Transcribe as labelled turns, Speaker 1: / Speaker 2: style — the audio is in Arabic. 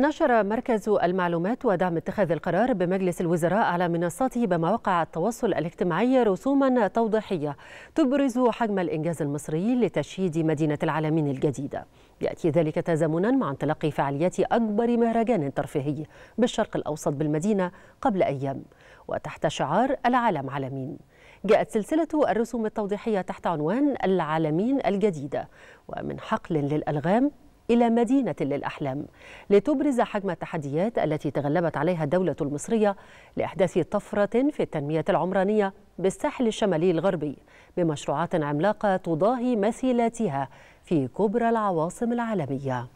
Speaker 1: نشر مركز المعلومات ودعم اتخاذ القرار بمجلس الوزراء على منصاته بمواقع التواصل الاجتماعي رسوما توضيحية تبرز حجم الإنجاز المصري لتشييد مدينة العالمين الجديدة يأتي ذلك تزامنا مع انطلاق فعاليات أكبر مهرجان ترفيهي بالشرق الأوسط بالمدينة قبل أيام وتحت شعار العالم عالمين جاءت سلسلة الرسوم التوضيحية تحت عنوان العالمين الجديدة ومن حقل للألغام إلى مدينة للأحلام لتبرز حجم التحديات التي تغلبت عليها الدولة المصرية لإحداث طفرة في التنمية العمرانية بالساحل الشمالي الغربي بمشروعات عملاقة تضاهي مثيلاتها في كبرى العواصم العالمية